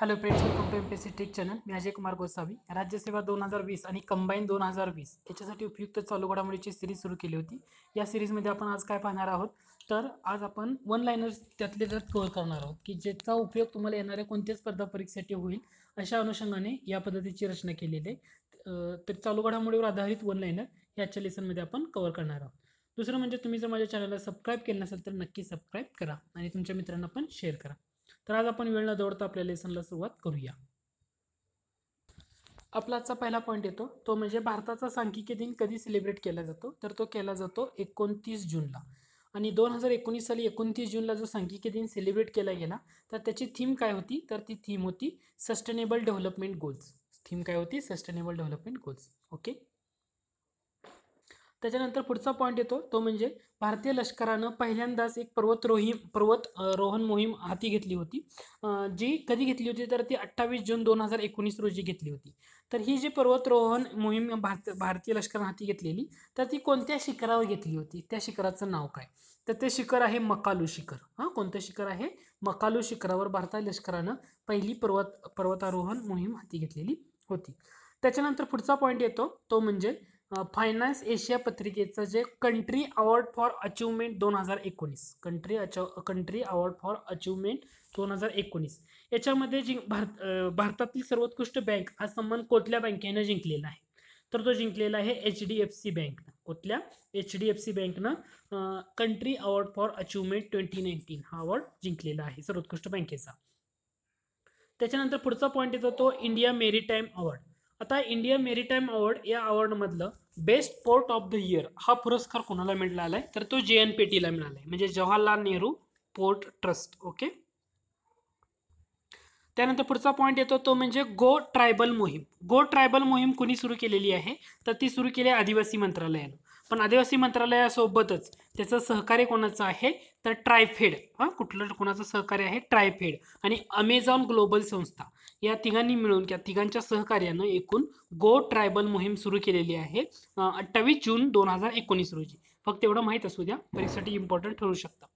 hello friends welcome to M P C tech channel मी अजय कुमार गोसावी राज्यसेवा दोन हजार वीस आणि कंबाईन दोन हजार वीस याच्यासाठी उपयुक्त चालू घडामोडीची सिरीज सुरू केली होती या सिरीजमध्ये आपण आज काय पाहणार आहोत तर आज आपण वन लायनर्स त्यातले जर कव्हर करणार आहोत की ज्याचा उपयोग तुम्हाला येणाऱ्या कोणत्या स्पर्धा परीक्षेसाठी होईल अशा अनुषंगाने या पद्धतीची रचना केलेली आहे तर चालू घडामोडीवर आधारित वन लायनर याच्या लेसनमध्ये आपण कव्हर करणार आहोत दुसरं म्हणजे तुम्ही जर माझ्या चॅनलला सबस्क्राईब केलं नसेल तर नक्की सबस्क्राईब करा आणि तुमच्या मित्रांना पण शेअर करा तर आज आपण वेळ न दौडता आपल्या लेसनला सुरुवात करूया आपला आजचा पहिला पॉईंट येतो तो म्हणजे भारताचा सांख्यिकी दिन कधी सेलिब्रेट केला जातो तर तो केला जातो एकोणतीस जूनला आणि दोन हजार एकोणीस साली एकोणतीस जूनला जो सांख्यिकी दिन सेलिब्रेट केला गेला तर त्याची थीम काय होती तर ती थीम होती सस्टेनेबल डेव्हलपमेंट गोल्स थीम काय होती सस्टेनेबल डेव्हलपमेंट गोल्स ओके त्याच्यानंतर पुढचा पॉईंट येतो तो म्हणजे भारतीय लष्करानं पहिल्यांदाच एक पर्वत रोही पर्वत रोहन मोहीम हाती घेतली होती जी कधी घेतली होती तर ती अठ्ठावीस जून दोन हजार एकोणीस रोजी घेतली होती तर ही जी पर्वत मोहीम भारत भारतीय लष्करानं हाती घेतलेली तर ती कोणत्या शिखरावर घेतली होती त्या शिखराचं नाव काय तर ते शिखर आहे मकालू शिखर हां कोणतं शिखर आहे मकालू शिखरावर भारतीय लष्करानं पहिली पर्वत पर्वतारोहण मोहीम हाती घेतलेली होती त्याच्यानंतर पुढचा पॉईंट येतो तो म्हणजे फायनान्स एशिया पत्रिकेचं जे कंट्री अवॉर्ड फॉर अचिव्हमेंट दोन हजार एकोणीस कंट्री अच कंट्री अवॉर्ड फॉर अचिव्हमेंट दोन हजार एकोणीस याच्यामध्ये जिंक भारत भारतातील सर्वोत्कृष्ट बँक हा सन्मान कोणत्या बँकेनं जिंकलेला आहे तर तो जिंकलेला आहे एच डी एफ सी बँकनं कोणत्या एच डी एफ सी बँकनं country award for achievement twenty nineteen हा अवॉर्ड जिंकलेला आहे सर्वोत्कृष्ट बँकेचा त्याच्यानंतर पुढचा पॉईंट येतो तो इंडिया मेरी टाईम अवॉर्ड आता इंडिया मेरीटाईम अवॉर्ड या अवॉर्डमधलं best port of the year हा पुरस्कार कोणाला मिळाला आहे तर तो जे एन पी टीला मिळाला आहे म्हणजे Jawaharlal Nehru port trust okay त्यानंतर पुढचा पॉईंट येतो तो म्हणजे गो ट्रायबल मोहीम गो ट्रायबल मोहीम कोणी सुरू केलेली आहे तर ती सुरू केली आहे आदिवासी मंत्रालयानं पण आदिवासी मंत्रालयासोबतच त्याचं सहकार्य कोणाचं आहे तर ट्रायफेड हां कुठलं कोणाचं सहकार्य आहे ट्रायफेड आणि अमेझॉन ग्लोबल संस्था या तिघांनी मिळून किंवा तिघांच्या सहकार्यानं एकूण गो ट्रायबल मोहीम सुरू केलेली आहे अठ्ठावीस जून दोन हजार एकोणीस रोजी फक्त एवढं माहीत असू द्या परीक्षेसाठी इम्पॉर्टंट ठरू शकतं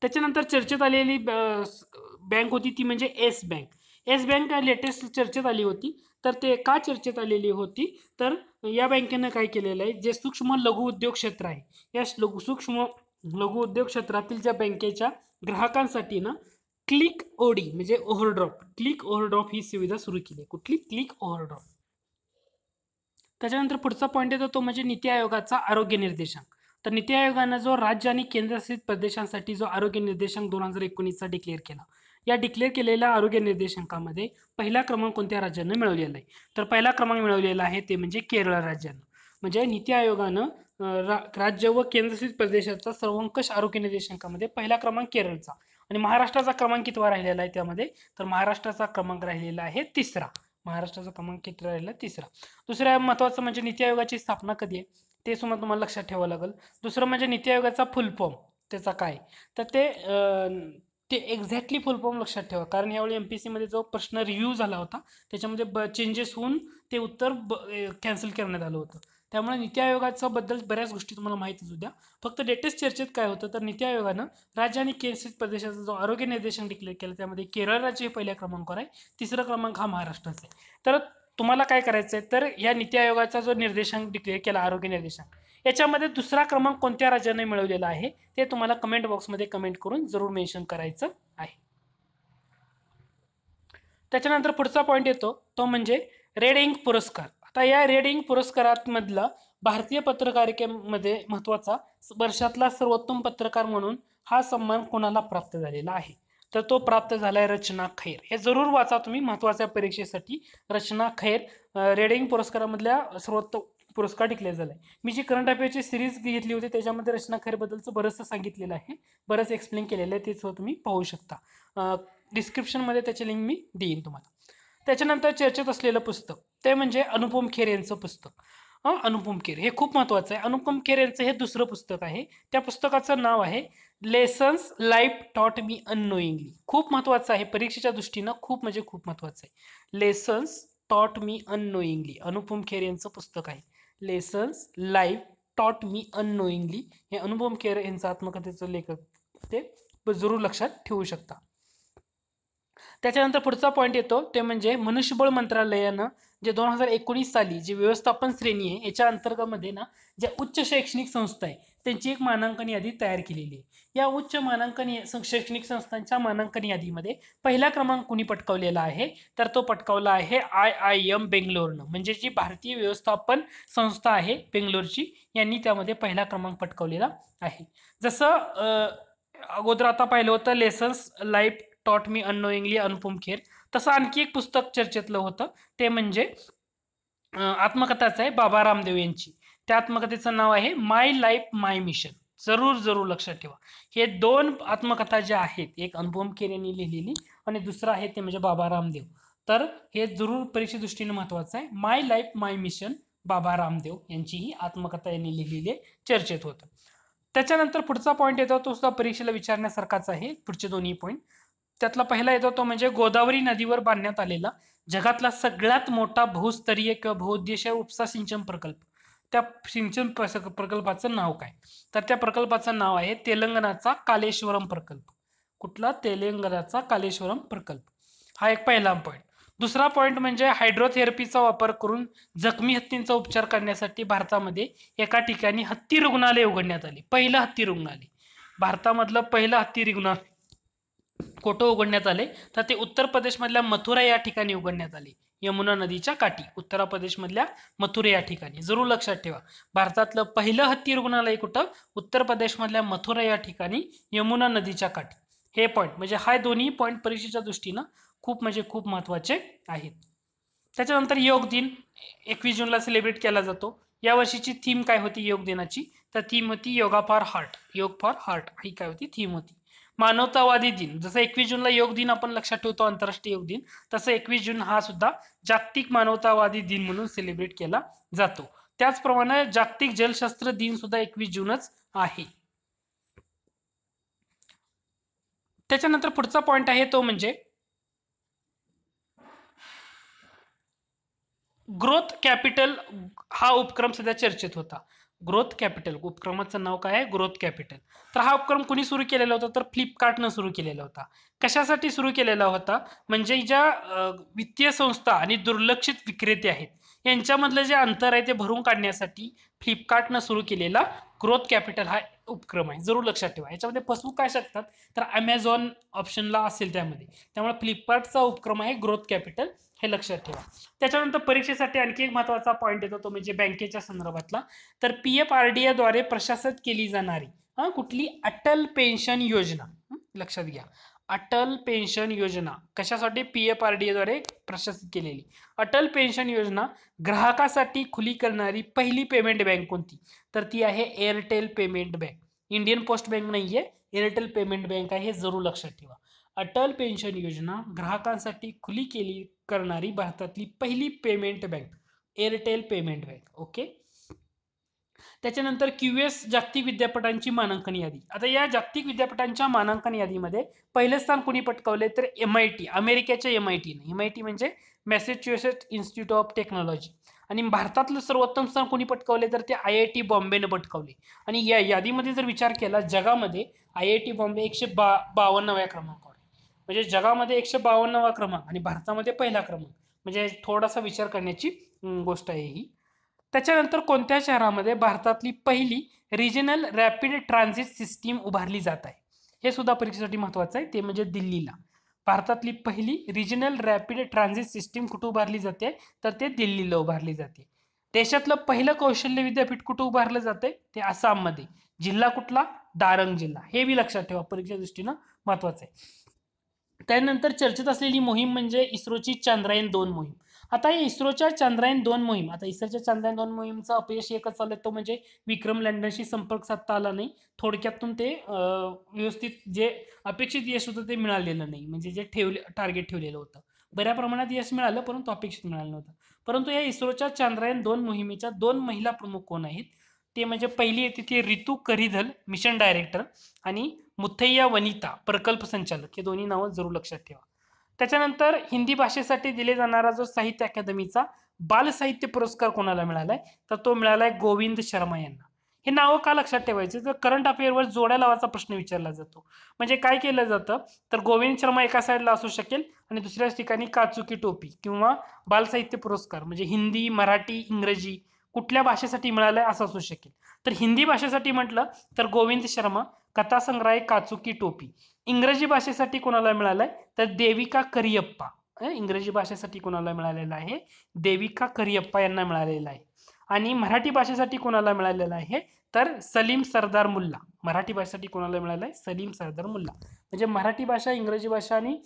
त्याच्यानंतर चर्चेत आलेली बँक होती ती म्हणजे yes bank yes bank latest चर्चेत आली होती तर ते का चर्चेत आलेली होती तर या बँकेनं काय केलेलं आहे जे सूक्ष्म लघु उद्योग क्षेत्र आहे या लघु सूक्ष्म लघु उद्योग क्षेत्रातील ज्या बँकेच्या ग्राहकांसाठी ना क्लिक ओडी म्हणजे ओव्हरड्रॉप क्लिक ओव्हरड्रॉप ही सुविधा सुरू केली कुठली क्लिक ओव्हरड्रॉप त्याच्यानंतर पुढचा पॉईंट येतो तो म्हणजे नीती आयोगाचा आरोग्य निर्देशांक तर नीती आयोगानं जो राज्य आणि केंद्रशासित प्रदेशांसाठी जो आरोग्य निर्देशांक दोन हजार एकोणीसचा डिक्लेअर केला या डिक्लेअर केलेल्या आरोग्य निर्देशांकामध्ये पहिला क्रमांक कोणत्या राज्यानं मिळवलेला आहे तर पहिला क्रमांक मिळवलेला आहे ते म्हणजे केरळ राज्यानं म्हणजे नीती आयोगानं रा राज्य व केंद्रशासित प्रदेशाचा सर्वंकष आरोग्य निर्देशांकामध्ये पहिला क्रमांक केरळचा आणि महाराष्ट्राचा क्रमांक कितवा राहिलेला आहे त्यामध्ये तर महाराष्ट्राचा क्रमांक राहिलेला आहे तिसरा महाराष्ट्राचा क्रमांक किती राहिलेला तिसरा दुसऱ्या महत्वाचं म्हणजे नीती आयोगाची स्थापना कधी आहे ते सुद्धा तुम्हाला लक्षात ठेवावं लागेल दुसरं म्हणजे नीती आयोगाचा फुल फॉर्म त्याचा काय तर ते ते एक्झॅक्टली फुल फॉर्म लक्षात ठेवा कारण यावेळी एम पी सीमध्ये जो प्रश्न रिव्ह्यू झाला होता त्याच्यामध्ये ब चेंजेस होऊन ते उत्तर ब कॅन्सल करण्यात आलं होतं त्यामुळे नीती आयोगाच्या बद्दल बऱ्याच गोष्टी तुम्हाला माहितीच उद्या फक्त लेटेस्ट चर्चेत काय होतं तर नीती आयोगानं राज्य आणि केंद्रशासित प्रदेशाचा जो आरोग्य निर्देशन डिक्लेअर केलं त्यामध्ये केरळ राज्य हे पहिल्या क्रमांकावर आहे तिसरा क्रमांक हा महाराष्ट्राचा आहे तर तुम्हाला काय करायचं आहे तर या नीती आयोगाचा जो निर्देशांक डिक्लेअर केला आरोग्य निर्देशांक याच्यामध्ये दुसरा क्रमांक कोणत्या राज्याने मिळवलेला आहे ते तुम्हाला कमेंट बॉक्समध्ये कमेंट करून जरूर मेन्शन करायचं आहे त्याच्यानंतर पुढचा पॉईंट येतो तो म्हणजे रेड इंक पुरस्कार आता या रेड इंक मधला भारतीय पत्रकारिकेमध्ये महत्वाचा वर्षातला सर्वोत्तम पत्रकार म्हणून हा सन्मान कोणाला प्राप्त झालेला आहे तर तो प्राप्त झाला आहे रचना खैर हे जरूर वाचा तुम्ही महत्त्वाच्या परीक्षेसाठी रचना खैर रेडिंग पुरस्कारामधल्या सर्वोत्तम पुरस्कार डिक्लेअर झाला आहे मी जी करंट अफेअरची सिरीज घेतली होती त्याच्यामध्ये रचना खैरबद्दलचं बरंचसं सांगितलेलं आहे बरंच एक्सप्लेन केलेलं आहे तेच तुम्ही पाहू शकता डिस्क्रिप्शनमध्ये त्याची लिंक मी देईन तुम्हाला त्याच्यानंतर चर्चेत असलेलं पुस्तक ते म्हणजे अनुपम खेर यांचं पुस्तक अनुपम खेर हे खूप महत्त्वाचं आहे अनुपम खेर यांचं हे दुसरं पुस्तक आहे त्या पुस्तकाचं नाव आहे lessons life taught me unknowingly खूप महत्त्वाचं आहे परीक्षेच्या दृष्टीनं खूप म्हणजे खूप महत्त्वाचं आहे lessons taught me unknowingly Anupam Kher यांचं पुस्तक आहे lessons life taught me unknowingly हे अनुपम खेर यांचं आत्मकथेचं लेखक ते जरूर लक्षात ठेवू शकता त्याच्यानंतर पुढचा पॉईंट येतो ते म्हणजे मनुष्यबळ मंत्रालयानं जे दोन हजार एकोणीस साली जी व्यवस्थापन श्रेणी आहे याच्या अंतर्गतमध्ये ना ज्या उच्च शैक्षणिक संस्था आहे त्यांची एक मानांकन यादी तयार केलेली आहे या उच्च मानांकन शैक्षणिक संस्थांच्या मानांकन यादीमध्ये पहिला क्रमांक कुणी पटकावलेला आहे तर तो पटकावला आहे आय आय एम बेंगलोरनं म्हणजे जी भारतीय व्यवस्थापन संस्था आहे बेंगलोरची यांनी त्यामध्ये पहिला क्रमांक पटकावलेला आहे जसं अगोदर आता पाहिलं होतं lessons life taught me unknowingly Anupam Kher तसं आणखी एक पुस्तक चर्चेतलं होतं ते म्हणजे आत्मकथाच आहे बाबा रामदेव यांची त्या आत्मकथेचं नाव आहे माय लाईफ माय मिशन जरूर जरूर लक्षात ठेवा हे दोन आत्मकथा ज्या आहेत एक अनुपम खेर यांनी लिहिलेली आणि दुसरं आहे ते म्हणजे बाबा रामदेव तर हे जरूर परीक्षेदृष्टीने महत्वाचं आहे माय लाईफ माय मिशन बाबा रामदेव यांची ही आत्मकथा यांनी लिहिलेली चर्चेत होतं त्याच्यानंतर पुढचा पॉईंट येतो तो सुद्धा परीक्षेला विचारण्यासारखाच आहे पुढचे दोन्ही पॉईंट त्यातला पहिला येतो तो म्हणजे गोदावरी नदीवर बांधण्यात आलेला जगातला सगळ्यात मोठा बहुस्तरीय किंवा बहुउद्देशीय उपसा सिंचन प्रकल्प त्या सिंचन प्रकल्पाचं नाव काय तर त्या प्रकल्पाचं नाव आहे तेलंगणाचा कालेश्वरम प्रकल्प कुठला तेलंगणाचा कालेश्वरम प्रकल्प हा एक पहिला पॉईंट दुसरा पॉईंट म्हणजे हायड्रोथेरपीचा वापर करून जखमी हत्तींचा उपचार करण्यासाठी भारतामध्ये एका ठिकाणी हत्ती रुग्णालय उघडण्यात आली पहिलं हत्ती रुग्णालय भारतामधलं पहिलं हत्ती रुग्णालय कोठं उघडण्यात आले तर ते उत्तर प्रदेशमधल्या मथुरा या ठिकाणी उघडण्यात आले यमुना नदीच्या काठी उत्तर प्रदेशमधल्या मथुरा या ठिकाणी जरूर लक्षात ठेवा भारतातलं पहिलं हत्ती रुग्णालय कुठं उत्तर प्रदेशमधल्या मथुरा या ठिकाणी यमुना नदीच्या काठी हे पॉईंट म्हणजे हा दोन्ही पॉईंट परीक्षेच्या दृष्टीनं खूप म्हणजे खूप महत्त्वाचे आहेत त्याच्यानंतर योग दिन एकवीस जूनला सेलिब्रेट केला जातो यावर्षीची थीम काय होती योग दिनाची तर थीम होती yoga for heart yoga for heart ही काय होती थीम होती मानवतावादी दिन जसं एकवीस जूनला योग दिन आपण लक्षात ठेवतो आंतरराष्ट्रीय योग दिन तसं एकवीस जून हा सुद्धा जागतिक मानवतावादी दिन म्हणून सेलिब्रेट केला जातो त्याचप्रमाणे जागतिक जलशास्त्र दिन सुद्धा एकवीस जूनच आहे त्याच्यानंतर पुढचा पॉइंट आहे तो म्हणजे ग्रोथ कॅपिटल हा उपक्रम सध्या चर्चेत होता ग्रोथ कॅपिटल उपक्रमाचं नाव काय आहे ग्रोथ कॅपिटल तर हा उपक्रम कुणी सुरू केलेला होता तर फ्लिपकार्टनं सुरू केलेला होता कशासाठी सुरू केलेला होता म्हणजे ज्या वित्तीय संस्था आणि दुर्लक्षित विक्रेते आहेत यांच्यामधलं जे अंतर आहे ते भरून काढण्यासाठी फ्लिपकार्टनं सुरू केलेला ग्रोथ कॅपिटल हा उपक्रम आहे जरूर लक्षात ठेवा याच्यामध्ये फसवू काय शकतात तर अमेझॉन ऑप्शनला असेल त्यामध्ये त्यामुळे फ्लिपकार्टचा उपक्रम आहे ग्रोथ कॅपिटल हे लक्षात ठेवा त्याच्यानंतर परीक्षेसाठी आणखी एक महत्त्वाचा पॉईंट येतो तो म्हणजे बँकेच्या संदर्भातला तर पी एफ आर डी एद्वारे प्रशासित केली जाणारी हां कुठली अटल पेन्शन योजना लक्षात घ्या अटल पेन्शन योजना कशासाठी पी एफ आर डी एद्वारे प्रशासित केलेली अटल पेन्शन योजना ग्राहकासाठी खुली करणारी पहिली पेमेंट बँक कोणती तर ती आहे Airtel payment bank Indian post bank नाही आहे एअरटेल पेमेंट बँक आहे हे जरूर लक्षात ठेवा अटल पेन्शन योजना ग्राहकांसाठी खुली केली करणारी भारतातली पहिली payment bank Airtel payment bank okay त्याच्यानंतर क्यू एस जागतिक विद्यापीठांची मानांकन यादी आता या जागतिक विद्यापीठांच्या मानांकन यादीमध्ये पहिलं स्थान कोणी पटकावले तर एम आय टी अमेरिकेच्या एम आय टीने एम आय टी म्हणजे मॅसेच्युसेट्स इन्स्टिट्यूट ऑफ टेक्नॉलॉजी आणि भारतातलं सर्वोत्तम स्थान कोणी पटकावले तर ते आय आय टी बॉम्बेनं पटकावले आणि या यादीमध्ये जर विचार केला जगामध्ये आय आय टी बॉम्बे एकशे बा बावन्नव्या क्रमांकावर म्हणजे जगामध्ये एकशे बावन्नवा क्रमांक आणि भारतामध्ये पहिला क्रमांक म्हणजे थोडासा विचार करण्याची गोष्ट आहे ही त्याच्यानंतर कोणत्या शहरामध्ये भारतातली पहिली रिजनल रॅपिड ट्रान्झिट सिस्टीम उभारली जात आहे हे सुद्धा परीक्षेसाठी महत्त्वाचं आहे ते म्हणजे दिल्लीला भारतातली पहिली रिजनल रॅपिड ट्रान्झिट सिस्टीम कुठं उभारली जाते तर ते दिल्लीला उभारली जाते देशातलं पहिलं कौशल्य विद्यापीठ कुठं उभारलं जाते ते आसाममध्ये जिल्हा कुठला दारंग जिल्हा हे बी लक्षात ठेवा परीक्षा दृष्टीनं महत्वाचं आहे त्यानंतर चर्चेत असलेली मोहीम म्हणजे इस्रोची चांद्रायन दोन मोहीम आता या इस्रोच्या चांद्रायन दोन मोहीम आता इस्रोच्या चांद्रायन दोन मोहीमचं अपयश एकच चाललं तो म्हणजे विक्रम लँडरशी संपर्क साधता आला नाही थोडक्यातून ते व्यवस्थित जे अपेक्षित यश होतं ते मिळालेलं नाही म्हणजे जे ठेवले टार्गेट ठेवलेलं होतं बऱ्या प्रमाणात यश मिळालं परंतु अपेक्षित मिळालं नव्हतं परंतु या इस्रोच्या चांद्रायन दोन मोहिमेच्या दोन महिला प्रमुख कोण आहेत ते म्हणजे पहिली येते ती रितू करिधल मिशन डायरेक्टर आणि मुथैया वनिता प्रकल्प संचालक हे दोन्ही नावं जरूर लक्षात ठेवा त्याच्यानंतर हिंदी भाषेसाठी दिले जाणारा जो साहित्य अकादमीचा बाल साहित्य पुरस्कार कोणाला मिळालाय तर तो मिळालाय गोविंद शर्मा यांना हे नावं का लक्षात ठेवायचे तर करंट अफेअरवर जोड्या लावाचा प्रश्न विचारला जातो म्हणजे काय केलं जातं तर गोविंद शर्मा एका साईडला असू शकेल आणि दुसऱ्याच ठिकाणी काचुकी टोपी किंवा बालसाहित्य पुरस्कार म्हणजे हिंदी मराठी इंग्रजी कुठल्या भाषेसाठी मिळालं आहे असं असू शकेल तर हिंदी भाषेसाठी म्हटलं तर गोविंद शर्मा कथासंग्राय काचुकी टोपी इंग्रजी भाषेसाठी कोणाला मिळालं आहे तर देविका करियप्पा इंग्रजी भाषेसाठी कोणाला मिळालेला आहे देविका करियप्पा यांना मिळालेला आहे आणि मराठी भाषेसाठी कोणाला मिळालेलं आहे तर सलीम सरदार मुल्ला मराठी भाषेसाठी कोणाला मिळालं आहे सलीम सरदार मुल्ला म्हणजे मराठी भाषा इंग्रजी भाषा आणि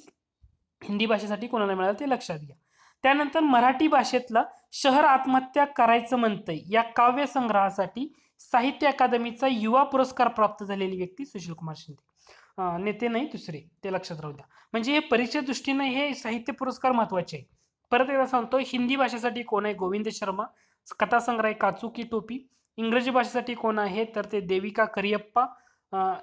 हिंदी भाषेसाठी कोणाला मिळालं ते लक्षात घ्या त्यानंतर मराठी भाषेतलं शहर आत्महत्या करायचं म्हणतंय या काव्यसंग्रहासाठी साहित्य अकादमीचा युवा पुरस्कार प्राप्त झालेली व्यक्ती सुशीलकुमार शिंदे नेते नाही दुसरे ते लक्षात राहू द्या म्हणजे हे परीक्षे दृष्टीने हे साहित्य पुरस्कार महत्वाचे आहे परत एकदा सांगतो हिंदी भाषेसाठी कोण आहे गोविंद शर्मा कथासंग्रह काचू की टोपी इंग्रजी भाषेसाठी कोण आहे तर ते Devika Kariappa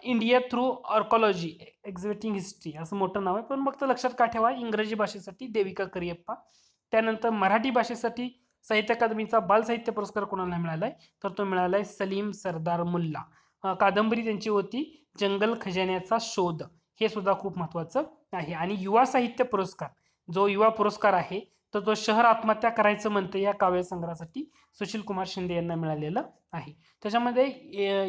India through archaeology exhibiting history असं मोठं नाव आहे पण फक्त लक्षात का ठेवा इंग्रजी भाषेसाठी देविका करियप्पा त्यानंतर मराठी भाषेसाठी साहित्य अकादमीचा बालसाहित्य पुरस्कार कोणाला मिळाला आहे तर तो मिळाला आहे सलीम सरदार मुल्ला कादंबरी त्यांची होती जंगल खजान्याचा शोध हे सुद्धा खूप महत्त्वाचं आहे आणि युवा साहित्य पुरस्कार जो युवा पुरस्कार आहे तर जो शहर आत्महत्या करायचं म्हणते या काव्यसंग्रहासाठी सुशील कुमार शिंदे यांना मिळालेलं आहे त्याच्यामध्ये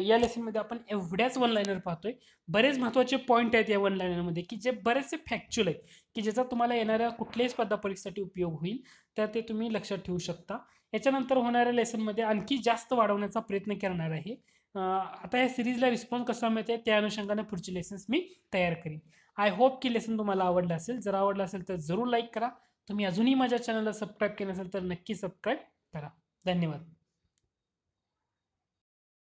या लेसनमध्ये आपण एवढ्याच वन लायनर पाहतोय बरेच महत्त्वाचे पॉईंट आहेत या वन लायनरमध्ये की जे बरेचसे फॅक्च्युअल आहेत की ज्याचा तुम्हाला येणाऱ्या कुठल्याही स्पर्धा परीक्षेसाठी उपयोग होईल त्या ते तुम्ही लक्षात ठेवू शकता याच्यानंतर होणाऱ्या लेसनमध्ये आणखी जास्त वाढवण्याचा प्रयत्न करणार आहे आता या सिरीजला रिस्पॉन्स कसा मिळते त्या अनुषंगाने पुढचे लेसन्स मी तयार करीन आय होप की लेसन तुम्हाला आवडलं असेल जर आवडलं असेल तर जरूर लाईक करा तुम्ही अजूनही माझ्या चॅनलला सबस्क्राईब केलं असेल तर नक्की सबस्क्राईब करा धन्यवाद